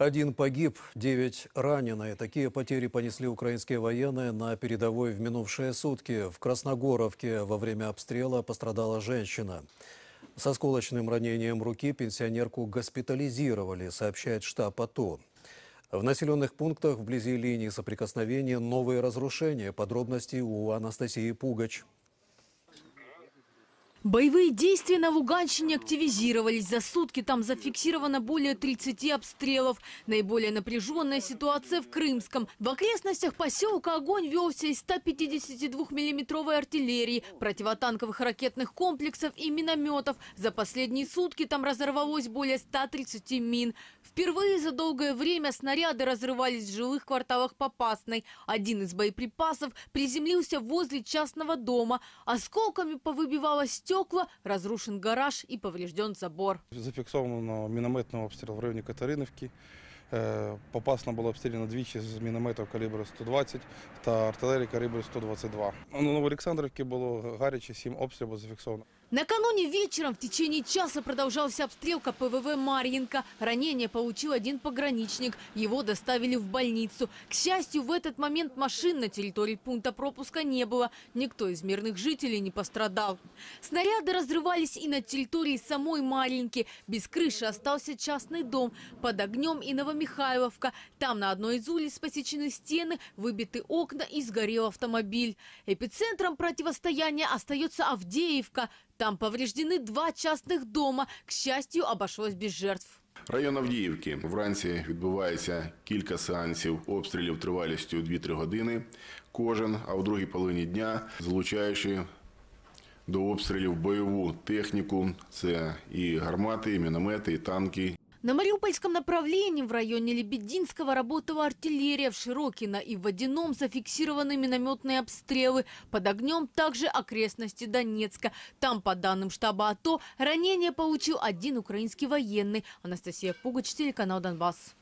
Один погиб, девять ранены. Такие потери понесли украинские военные на передовой в минувшие сутки. В Красногоровке во время обстрела пострадала женщина. С осколочным ранением руки пенсионерку госпитализировали, сообщает штаб АТО. В населенных пунктах вблизи линии соприкосновения новые разрушения. Подробности у Анастасии Пугач. Боевые действия на Луганщине активизировались. За сутки там зафиксировано более 30 обстрелов. Наиболее напряженная ситуация в Крымском. В окрестностях поселка огонь велся из 152 миллиметровой артиллерии, противотанковых ракетных комплексов и минометов. За последние сутки там разорвалось более 130 мин. Впервые за долгое время снаряды разрывались в жилых кварталах Попасной. Один из боеприпасов приземлился возле частного дома. Осколками повыбивалось стекла, разрушен гараж и поврежден забор. Зафиксовано минометный обстрел в районе Катариновки. Попасна була обстріляна двічі з мінометів калібру 120 та артилерії калібру 122. Ну, на Новоалександрівці було гаряче, сім обстрілів зафіксовано. Накануне вечером в течение часа продолжался обстрелка ПВВ «Марьинка». Ранение получил один пограничник. Его доставили в больницу. К счастью, в этот момент машин на территории пункта пропуска не было. Никто из мирных жителей не пострадал. Снаряды разрывались и на территории самой «Марьинки». Без крыши остался частный дом. Под огнем и новомиром Михайловка. Там на одной из улиц посечены стены, выбиты окна и сгорел автомобиль. Эпицентром противостояния остается Авдеевка. Там повреждены два частных дома. К счастью, обошлось без жертв. Район Авдіївки вранці відбувається кілька сеансів обстрілів тривалістю 2-3 години. Кожен, а в другій половині дня залучаючи до обстрілів бойову техніку. Це і гармати, і міномети, і танки, на Мариупольском направлении в районе Лебединского работала артиллерия в Широкино и в Водяном зафиксированы минометные обстрелы. Под огнем также окрестности Донецка. Там, по данным штаба АТО, ранение получил один украинский военный. Анастасия Пугач, телеканал «Донбасс».